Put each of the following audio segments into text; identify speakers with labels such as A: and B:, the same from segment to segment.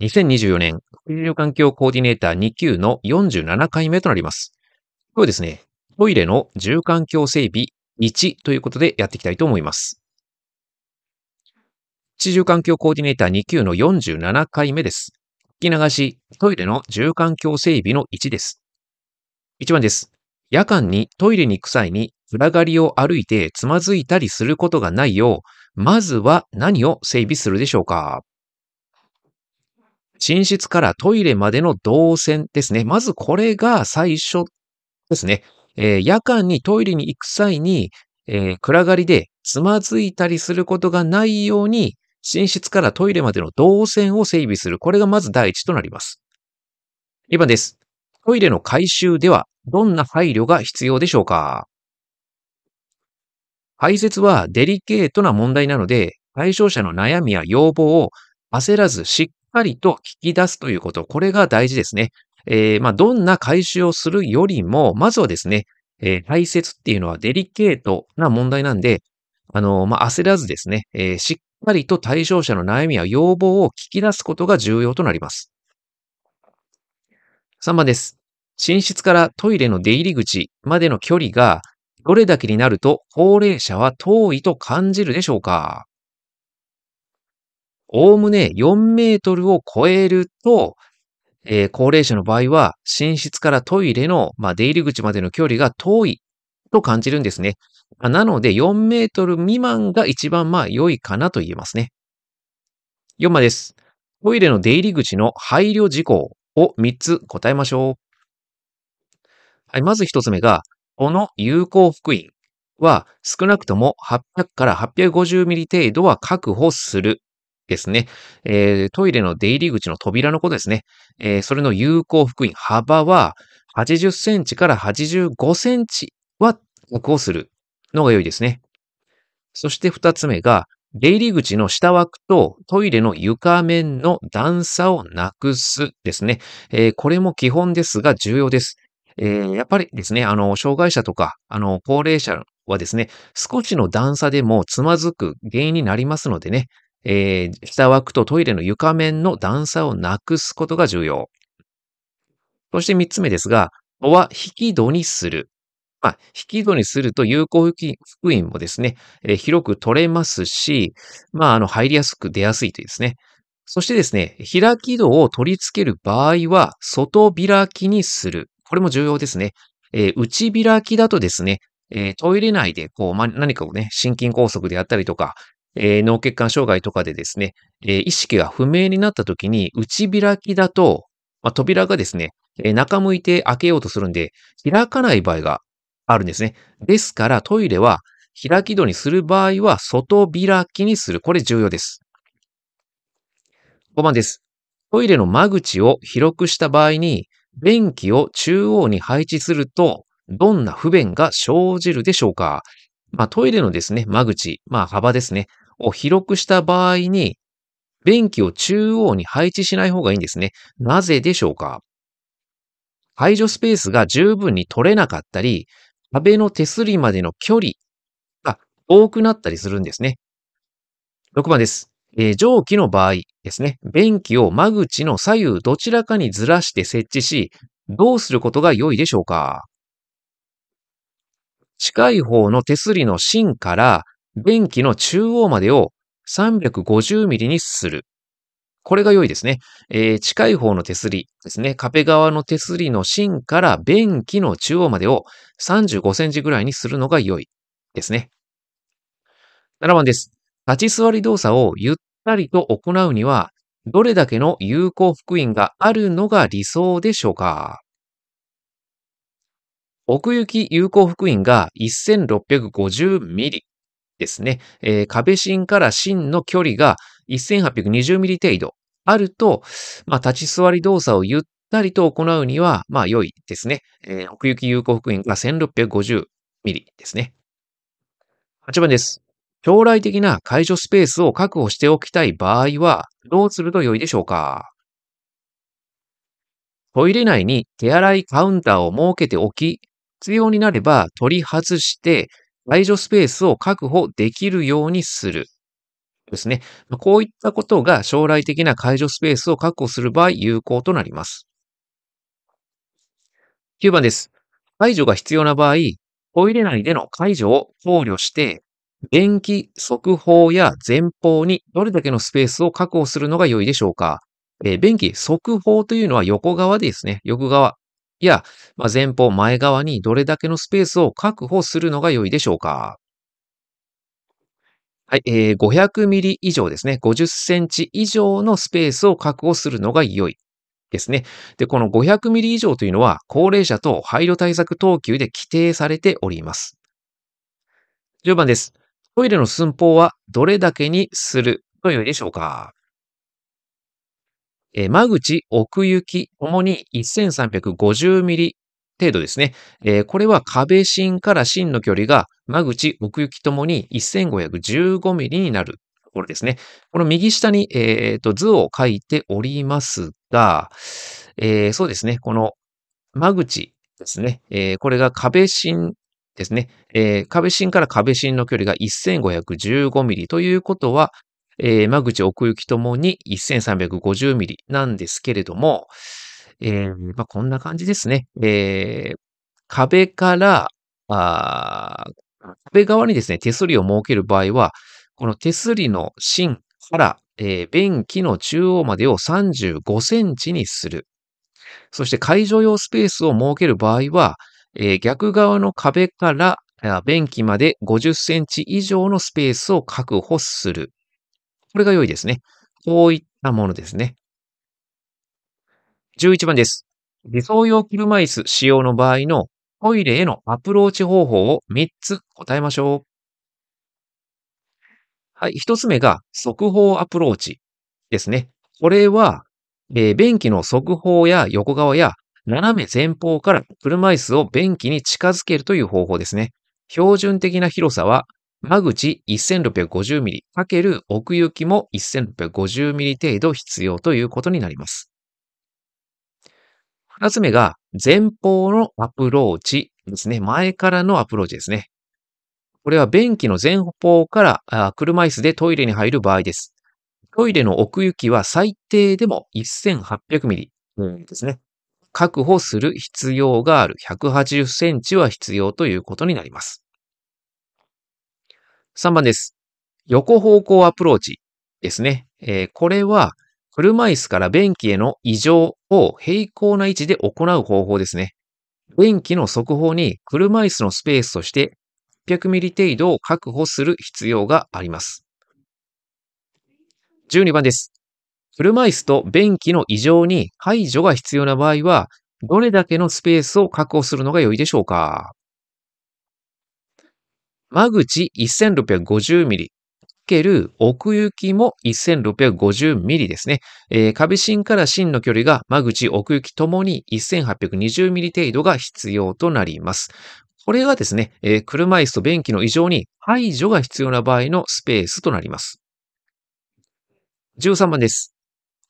A: 2024年、国立環境コーディネーター2級の47回目となります。今日はですね、トイレの住環境整備1ということでやっていきたいと思います。地住環境コーディネーター2級の47回目です。聞き流し、トイレの住環境整備の1です。1番です。夜間にトイレに行く際に裏がりを歩いてつまずいたりすることがないよう、まずは何を整備するでしょうか寝室からトイレまでの動線ですね。まずこれが最初ですね。えー、夜間にトイレに行く際に、えー、暗がりでつまずいたりすることがないように、寝室からトイレまでの動線を整備する。これがまず第一となります。2番です。トイレの回収では、どんな配慮が必要でしょうか排泄はデリケートな問題なので、対象者の悩みや要望を焦らずしっかりと聞き出すということ、これが大事ですね。えー、まあ、どんな回収をするよりも、まずはですね、えー、大切っていうのはデリケートな問題なんで、あのー、まあ、焦らずですね、えー、しっかりと対象者の悩みや要望を聞き出すことが重要となります。3番です。寝室からトイレの出入り口までの距離がどれだけになると高齢者は遠いと感じるでしょうかおおむね4メートルを超えると、えー、高齢者の場合は、寝室からトイレの、まあ、出入り口までの距離が遠いと感じるんですね。なので、4メートル未満が一番まあ良いかなと言えますね。4番です。トイレの出入り口の配慮事項を3つ答えましょう。はい、まず1つ目が、この有効福音は少なくとも800から850ミリ程度は確保するですね、えー、トイレの出入り口の扉のことですね、えー、それの有効幅員、幅は80センチから85センチは確保するのが良いですね。そして二つ目が、出入り口の下枠とトイレの床面の段差をなくすですね。えー、これも基本ですが重要です。えー、やっぱりですね、あの、障害者とか、あの、高齢者はですね、少しの段差でもつまずく原因になりますのでね、えー、下枠とトイレの床面の段差をなくすことが重要。そして三つ目ですが、おは引き戸にする。まあ、引き戸にすると有効福音もですね、えー、広く取れますし、まあ、あの、入りやすく出やすいというですね。そしてですね、開き戸を取り付ける場合は、外開きにする。これも重要ですね。えー、内開きだとですね、えー、トイレ内でこう、ま、何かをね、心筋梗塞であったりとか、えー、脳血管障害とかでですね、えー、意識が不明になった時に、内開きだと、まあ、扉がですね、えー、中向いて開けようとするんで、開かない場合があるんですね。ですから、トイレは開き戸にする場合は、外開きにする。これ重要です。5番です。トイレの間口を広くした場合に、便器を中央に配置すると、どんな不便が生じるでしょうかまあ、トイレのですね、間口、まあ、幅ですね。を広くした場合に、便器を中央に配置しない方がいいんですね。なぜでしょうか排除スペースが十分に取れなかったり、壁の手すりまでの距離が多くなったりするんですね。6番です。えー、蒸気の場合ですね、便器を間口の左右どちらかにずらして設置し、どうすることが良いでしょうか近い方の手すりの芯から便器の中央までを 350mm にする。これが良いですね。えー、近い方の手すりですね。壁側の手すりの芯から便器の中央までを35センチぐらいにするのが良いですね。7番です。立ち座り動作をゆったりと行うには、どれだけの有効福音があるのが理想でしょうか奥行き有効福音が1650ミリ。ですね、えー、壁芯から芯の距離が1820ミリ程度あると、まあ、立ち座り動作をゆったりと行うには、まあ、良いですね。えー、奥行き有効復元が1650ミリですね。8番です。将来的な解除スペースを確保しておきたい場合は、どうすると良いでしょうかトイレ内に手洗いカウンターを設けておき、必要になれば取り外して、排除スペースを確保できるようにする。ですね。こういったことが将来的な解除スペースを確保する場合有効となります。9番です。解除が必要な場合、トイレ内での解除を考慮して、便器、速報や前方にどれだけのスペースを確保するのが良いでしょうか。えー、便器、速報というのは横側ですね。横側。や、まあ、前方前側にどれだけのスペースを確保するのが良いでしょうかはい、えー、500ミリ以上ですね。50センチ以上のスペースを確保するのが良いですね。で、この500ミリ以上というのは、高齢者と配慮対策等級で規定されております。10番です。トイレの寸法はどれだけにすると良いでしょうかえ間口、奥行きともに1350ミリ程度ですね。えこれは壁芯から芯の距離が間口、奥行きともに1515ミリになるところですね。この右下に、えーと図を書いておりますが、えー、そうですね、この間口ですね、えー、これが壁芯ですね、えー、壁芯から壁芯の距離が1515ミリということは、えー、間口奥行きともに1350ミリなんですけれども、えー、まあ、こんな感じですね。えー、壁から、壁側にですね、手すりを設ける場合は、この手すりの芯から、えー、便器の中央までを35センチにする。そして会場用スペースを設ける場合は、えー、逆側の壁から便器まで50センチ以上のスペースを確保する。これが良いですね。こういったものですね。11番です。理想用車椅子使用の場合のトイレへのアプローチ方法を3つ答えましょう。はい。1つ目が速報アプローチですね。これは、えー、便器の速報や横側や斜め前方から車椅子を便器に近づけるという方法ですね。標準的な広さは間口1 6 5 0ミリ、かける奥行きも1 6 5 0ミリ程度必要ということになります。二つ目が前方のアプローチですね。前からのアプローチですね。これは便器の前方から車椅子でトイレに入る場合です。トイレの奥行きは最低でも1 8 0 0ミリですね。確保する必要がある180センチは必要ということになります。3番です。横方向アプローチですね。えー、これは、車椅子から便器への異常を平行な位置で行う方法ですね。便器の速報に車椅子のスペースとして8 0 0ミリ程度を確保する必要があります。12番です。車椅子と便器の異常に排除が必要な場合は、どれだけのスペースを確保するのが良いでしょうか間口 1650mm ける奥行きも 1650mm ですね。えー、壁芯から芯の距離が間口、奥行きともに 1820mm 程度が必要となります。これがですね、えー、車椅子と便器の異常に排除が必要な場合のスペースとなります。13番です。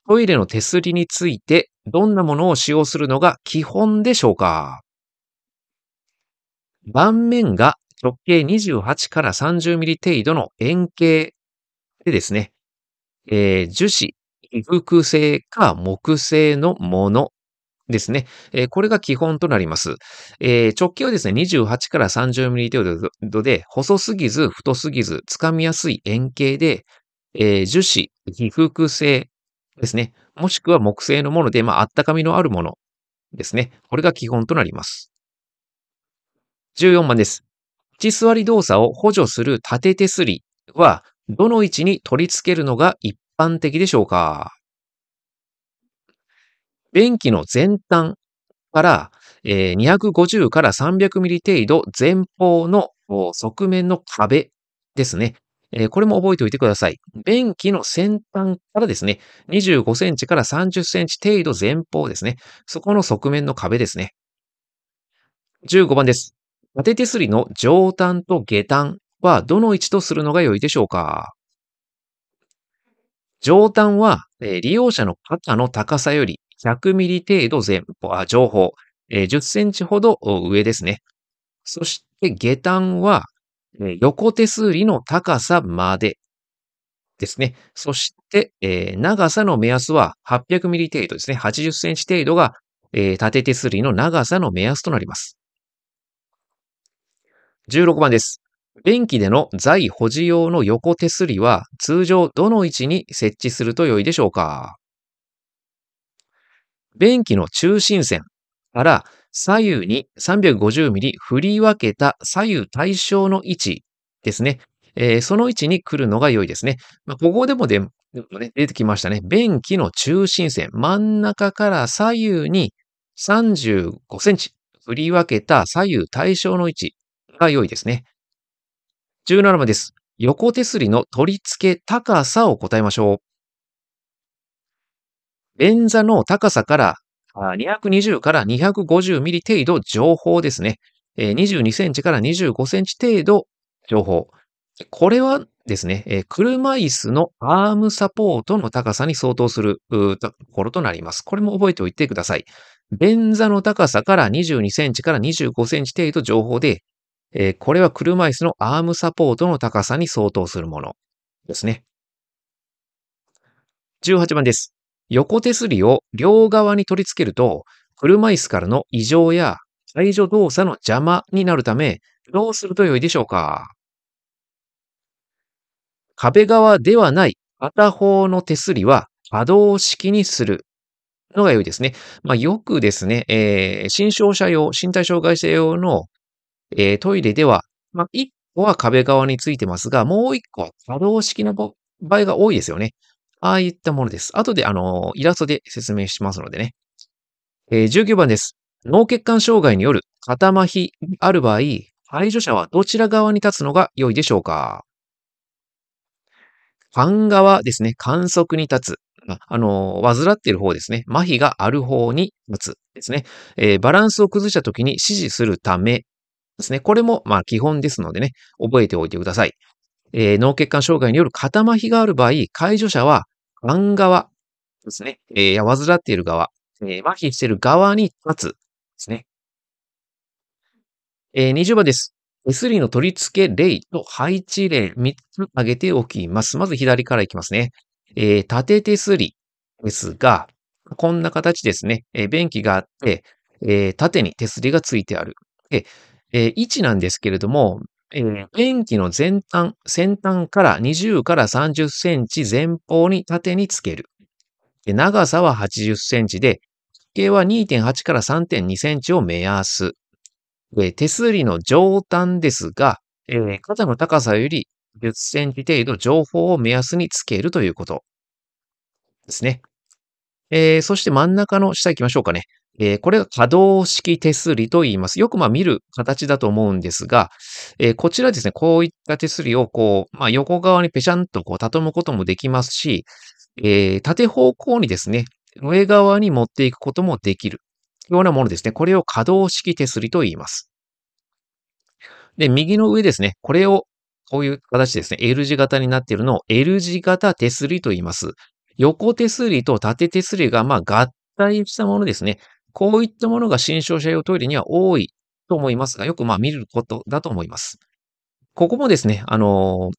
A: トイレの手すりについてどんなものを使用するのが基本でしょうか盤面が直径28から30ミリ程度の円形でですね、えー、樹脂、皮膚製か木製のものですね。えー、これが基本となります。えー、直径はですね、28から30ミリ程度で、細すぎず太すぎず、つかみやすい円形で、えー、樹脂、被覆性ですね。もしくは木製のもので、まあ、たかみのあるものですね。これが基本となります。14番です。ち座り動作を補助する立て手すりは、どの位置に取り付けるのが一般的でしょうか便器の前端から、えー、250から300ミリ程度前方の側面の壁ですね。えー、これも覚えておいてください。便器の先端からですね、25センチから30センチ程度前方ですね。そこの側面の壁ですね。15番です。縦手すりの上端と下端はどの位置とするのが良いでしょうか上端は、え利用者の肩の高さより100ミリ程度前方、あ、上方、え10センチほど上ですね。そして下端は、え横手すりの高さまでですね。そして、え長さの目安は800ミリ程度ですね。80センチ程度が、え手すりの長さの目安となります。16番です。便器での在保持用の横手すりは通常どの位置に設置すると良いでしょうか便器の中心線から左右に3 5 0ミリ振り分けた左右対称の位置ですね。えー、その位置に来るのが良いですね。まあ、ここでもでも、ね、出てきましたね。便器の中心線、真ん中から左右に35センチ振り分けた左右対称の位置が良いですね。17番です。横手すりの取り付け高さを答えましょう。便座の高さから220から250ミリ程度情報ですね。22センチから25センチ程度情報。これはですね、車椅子のアームサポートの高さに相当するところとなります。これも覚えておいてください。便座の高さから22センチから25センチ程度情報で、えー、これは車椅子のアームサポートの高さに相当するものですね。18番です。横手すりを両側に取り付けると、車椅子からの異常や介助動作の邪魔になるため、どうすると良いでしょうか壁側ではない片方の手すりは可動式にするのが良いですね。まあ、よくですね、えー、新障者用、身体障害者用のえー、トイレでは、まあ、1個は壁側についてますが、もう1個は可動式の場合が多いですよね。ああいったものです。後で、あのー、イラストで説明しますのでね。えー、19番です。脳血管障害による肩麻痺ある場合、排除者はどちら側に立つのが良いでしょうか肝側ですね。観測に立つ。あの、患っている方ですね。麻痺がある方に立つですね。えー、バランスを崩した時に指示するためですね。これも、まあ、基本ですのでね、覚えておいてください。えー、脳血管障害による肩麻痺がある場合、介助者は、案側ですね、えー、いや、患っている側、えー、麻痺している側に立つですね。えー、20番です。手すりの取り付け例と配置例3つ挙げておきます。まず左からいきますね。えー、縦手すりですが、こんな形ですね。えー、便器があって、えー、縦に手すりがついてある。で、えー、位置なんですけれども、えー、ペの前端、先端から20から30センチ前方に縦につける。長さは80センチで、直径は2.8から3.2センチを目安。手すりの上端ですが、えー、肩の高さより10センチ程度情報を目安につけるということですね。えー、そして真ん中の下行きましょうかね。えー、これが可動式手すりと言います。よくまあ見る形だと思うんですが、えー、こちらですね、こういった手すりをこう、まあ、横側にぺしゃんとこう畳むこともできますし、えー、縦方向にですね、上側に持っていくこともできるようなものですね。これを可動式手すりと言います。で、右の上ですね、これをこういう形ですね、L 字型になっているのを L 字型手すりと言います。横手すりと縦手すりがまあ合体したものですね。こういったものが新商社用トイレには多いと思いますが、よくまあ見ることだと思います。ここもですね、あの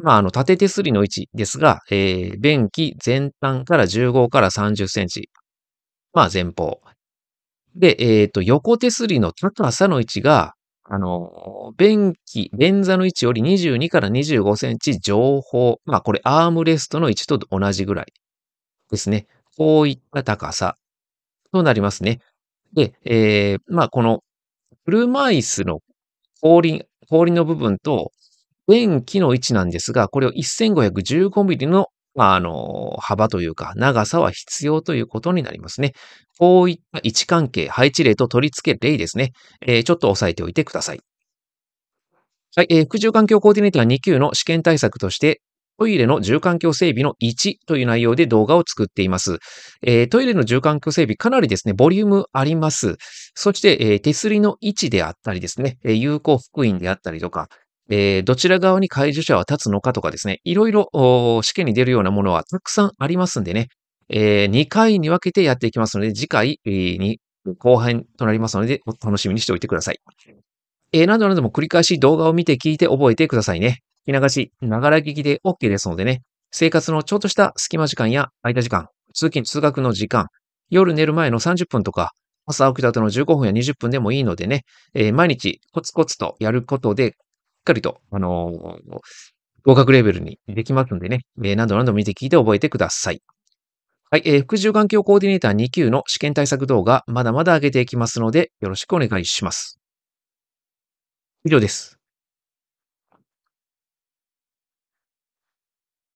A: ー、まあ、あの、縦手すりの位置ですが、えー、便器前端から15から30センチ。まあ、前方。で、えっ、ー、と、横手すりの高さの位置が、あの、便器、便座の位置より22から25センチ上方。まあ、これアームレストの位置と同じぐらいですね。こういった高さとなりますね。で、えー、まあ、この車椅子の後輪、後輪の部分と、便器の位置なんですが、これを1515ミリの、まあ、の、幅というか、長さは必要ということになりますね。こういった位置関係、配置例と取り付け例ですね。えー、ちょっと押さえておいてください。はい、えー、副従環境コーディネーター2級の試験対策として、トイレの住環境整備の1という内容で動画を作っています。えー、トイレの住環境整備かなりですね、ボリュームあります。そして、えー、手すりの位置であったりですね、えー、有効福音であったりとか、えー、どちら側に介助者は立つのかとかですね、いろいろ試験に出るようなものはたくさんありますんでね、えー、2回に分けてやっていきますので、次回に後半となりますので、お楽しみにしておいてください。えー、何度何度も繰り返し動画を見て聞いて覚えてくださいね。き流し、ながら聞きで OK ですのでね、生活のちょっとした隙間時間や空いた時間、通勤、通学の時間、夜寝る前の30分とか、朝起きた後の15分や20分でもいいのでね、えー、毎日コツコツとやることで、しっかりと、あのー、合格レベルにできますんでね、えー、何度何度見て聞いて覚えてください。はい、えー、副住環境コーディネーター2級の試験対策動画、まだまだ上げていきますので、よろしくお願いします。以上です。